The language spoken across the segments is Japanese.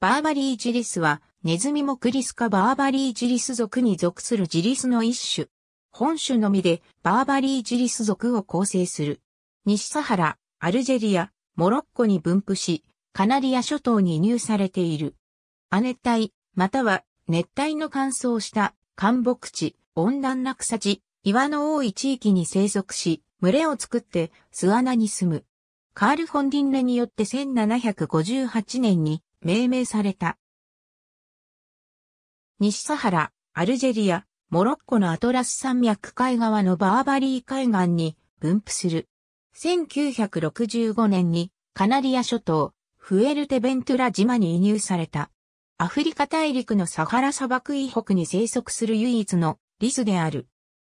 バーバリージリスは、ネズミもクリスかバーバリージリス属に属するジリスの一種。本種のみでバーバリージリス属を構成する。西サハラ、アルジェリア、モロッコに分布し、カナリア諸島に入されている。亜熱帯、または熱帯の乾燥した寒木地、温暖な草地、岩の多い地域に生息し、群れを作って巣穴に住む。カール・フォンディンレによって1758年に命名された。西サハラ、アルジェリア、モロッコのアトラス山脈海側のバーバリー海岸に分布する。1965年にカナリア諸島、フエルテベントゥラ島に移入された。アフリカ大陸のサハラ砂漠以北に生息する唯一のリスである。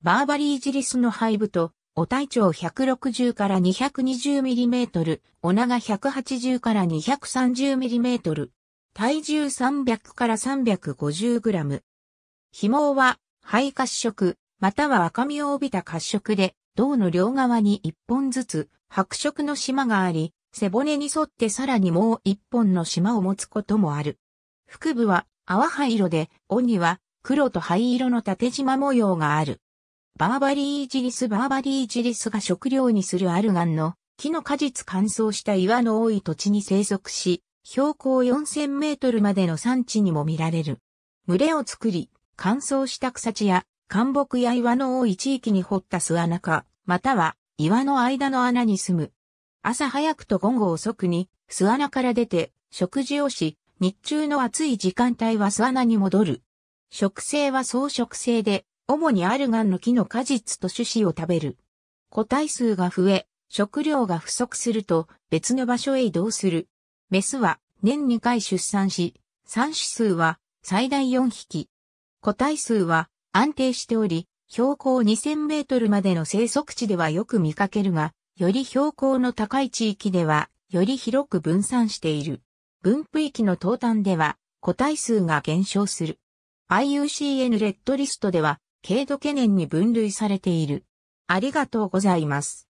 バーバリージリスの廃部とお体長160から220ミリメートル、お長180から230ミリメートル、体重300から350グラム。紐は、肺褐色、または赤みを帯びた褐色で、胴の両側に一本ずつ白色の島があり、背骨に沿ってさらにもう一本の島を持つこともある。腹部は泡灰色で、尾には黒と灰色の縦縞模様がある。バーバリーイリスバーバリーイリスが食料にするアルガンの木の果実乾燥した岩の多い土地に生息し、標高4000メートルまでの産地にも見られる。群れを作り、乾燥した草地や干木や岩の多い地域に掘った巣穴か、または岩の間の穴に住む。朝早くと午後遅くに巣穴から出て食事をし、日中の暑い時間帯は巣穴に戻る。食性は草食性で主にアルガンの木の果実と種子を食べる。個体数が増え、食料が不足すると別の場所へ移動する。メスは年2回出産し、産子数は最大4匹。個体数は安定しており、標高2000メートルまでの生息地ではよく見かけるが、より標高の高い地域では、より広く分散している。分布域の東端では、個体数が減少する。IUCN レッドリストでは、軽度懸念に分類されている。ありがとうございます。